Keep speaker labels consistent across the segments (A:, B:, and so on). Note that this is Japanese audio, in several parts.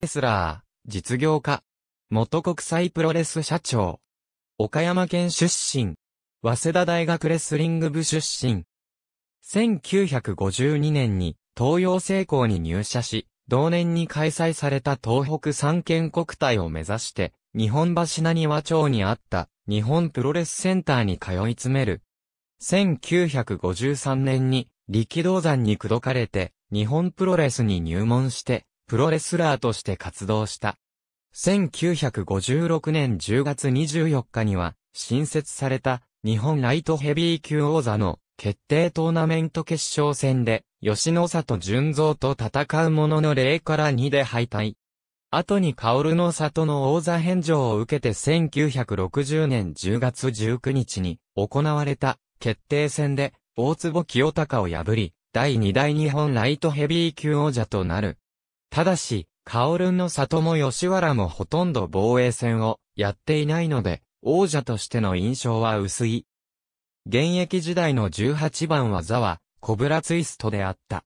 A: レスラー、実業家、元国際プロレス社長、岡山県出身、早稲田大学レスリング部出身、1952年に東洋成功に入社し、同年に開催された東北三県国体を目指して、日本橋な庭町にあった日本プロレスセンターに通い詰める。1953年に力道山に口説かれて日本プロレスに入門してプロレスラーとして活動した。1956年10月24日には、新設された日本ライトヘビー級王座の決定トーナメント決勝戦で、吉野里純三と戦うものの0から2で敗退。後に薫の里の王座返上を受けて1960年10月19日に行われた決定戦で大坪清隆を破り、第2代日本ライトヘビー級王者となる。ただし、カオルンの里も吉原もほとんど防衛戦をやっていないので、王者としての印象は薄い。現役時代の18番技は、コブラツイストであった。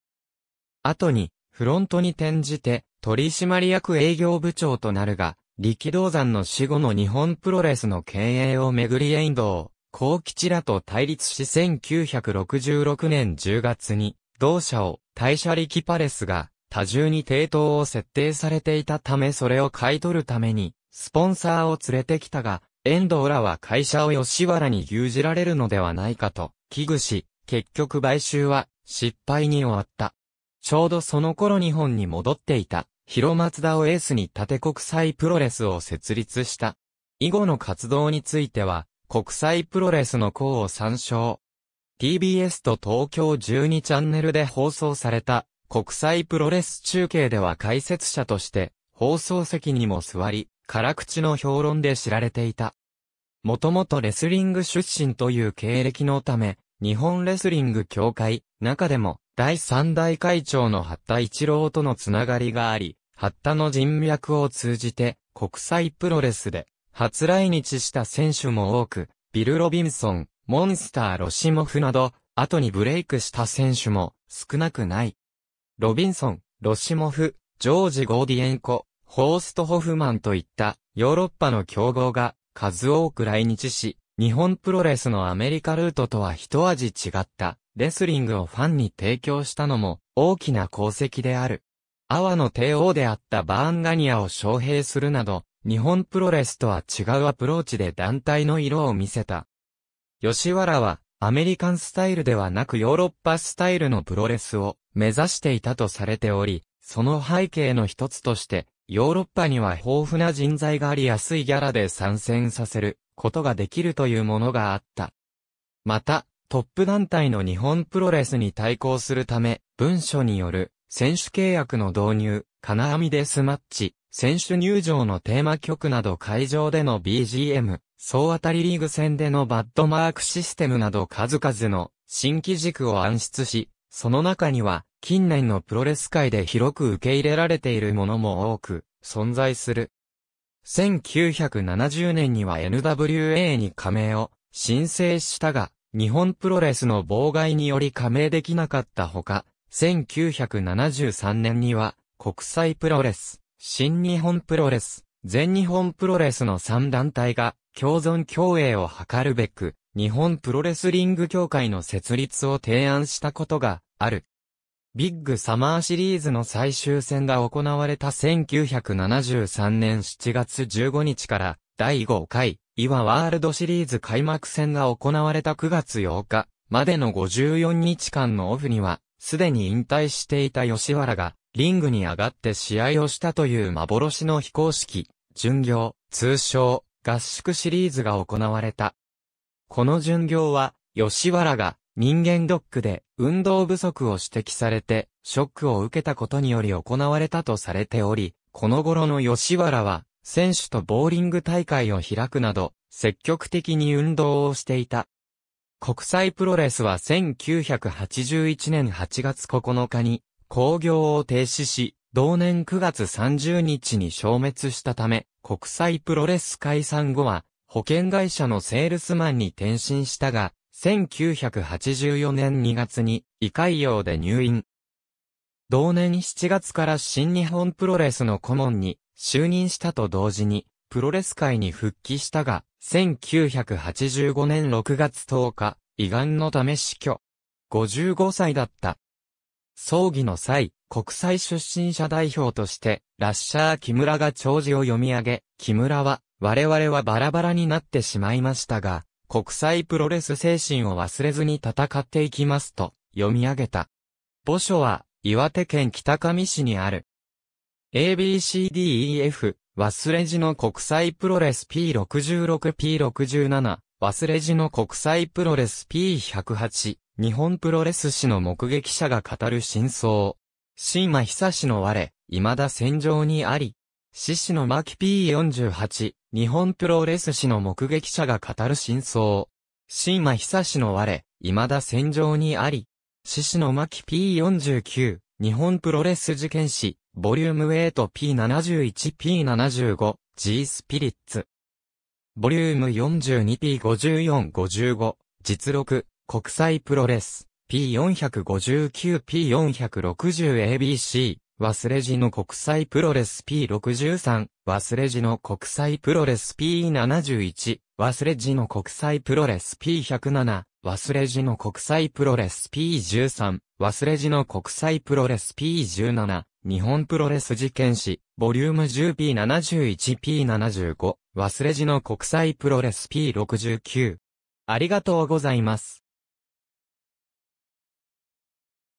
A: 後に、フロントに転じて、取締役営業部長となるが、力道山の死後の日本プロレスの経営をめぐり遠藤、高吉らと対立し1966年10月に、同社を大社力パレスが多重に抵当を設定されていたためそれを買い取るために、スポンサーを連れてきたが、遠藤らは会社を吉原に牛耳られるのではないかと、危惧し、結局買収は失敗に終わった。ちょうどその頃日本に戻っていた、広松田をエースに縦国際プロレスを設立した。以後の活動については、国際プロレスの項を参照。TBS と東京12チャンネルで放送された国際プロレス中継では解説者として、放送席にも座り、辛口の評論で知られていた。もともとレスリング出身という経歴のため、日本レスリング協会、中でも、第三代会長の八田一郎とのつながりがあり、八田の人脈を通じて、国際プロレスで、初来日した選手も多く、ビル・ロビンソン、モンスター・ロシモフなど、後にブレイクした選手も少なくない。ロビンソン、ロシモフ、ジョージ・ゴーディエンコ、ホースト・ホフマンといったヨーロッパの強豪が数多く来日し、日本プロレスのアメリカルートとは一味違ったレスリングをファンに提供したのも大きな功績である。阿波の帝王であったバーンガニアを招聘するなど、日本プロレスとは違うアプローチで団体の色を見せた。吉原はアメリカンスタイルではなくヨーロッパスタイルのプロレスを目指していたとされており、その背景の一つとして、ヨーロッパには豊富な人材があり安いギャラで参戦させることができるというものがあった。また、トップ団体の日本プロレスに対抗するため、文書による選手契約の導入、金網デスマッチ、選手入場のテーマ曲など会場での BGM、総当たりリーグ戦でのバッドマークシステムなど数々の新規軸を暗出し、その中には近年のプロレス界で広く受け入れられているものも多く存在する。1970年には NWA に加盟を申請したが、日本プロレスの妨害により加盟できなかったほか、1973年には国際プロレス、新日本プロレス、全日本プロレスの3団体が共存共栄を図るべく、日本プロレスリング協会の設立を提案したことがある。ビッグサマーシリーズの最終戦が行われた1973年7月15日から第5回、イワワールドシリーズ開幕戦が行われた9月8日までの54日間のオフには、すでに引退していた吉原がリングに上がって試合をしたという幻の非公式、巡業、通称、合宿シリーズが行われた。この巡業は、吉原が人間ドックで運動不足を指摘されて、ショックを受けたことにより行われたとされており、この頃の吉原は、選手とボーリング大会を開くなど、積極的に運動をしていた。国際プロレスは1981年8月9日に工業を停止し、同年9月30日に消滅したため、国際プロレス解散後は、保険会社のセールスマンに転身したが、1984年2月に、胃潰瘍で入院。同年7月から新日本プロレスの顧問に就任したと同時に、プロレス界に復帰したが、1985年6月10日、胃がんのため死去。55歳だった葬儀の際、国際出身者代表として、ラッシャー木村が弔辞を読み上げ、木村は、我々はバラバラになってしまいましたが、国際プロレス精神を忘れずに戦っていきますと、読み上げた。墓所は、岩手県北上市にある。ABCDEF、忘れ字の国際プロレス P66P67、バスレジの国際プロレス P108、日本プロレス史の目撃者が語る真相。新ヒ久志の我、未だ戦場にあり。獅子の巻 P48、日本プロレス史の目撃者が語る真相。新ヒ久志の我、未だ戦場にあり。獅子の巻 P49、日本プロレス事件史、ボリューム 8P71P75、G スピリッツ。ボリューム 42P5455、実録、国際プロレス、P459P460ABC、忘れ字の国際プロレス P63、忘れ字の国際プロレス P71、忘れ字の国際プロレス P107、忘れ字の国際プロレス P13、忘れ字の国際プロレス P17、日本プロレス事件史、ボリューム 10P71P75、忘れじの国際プロレス P69。ありがとうございます。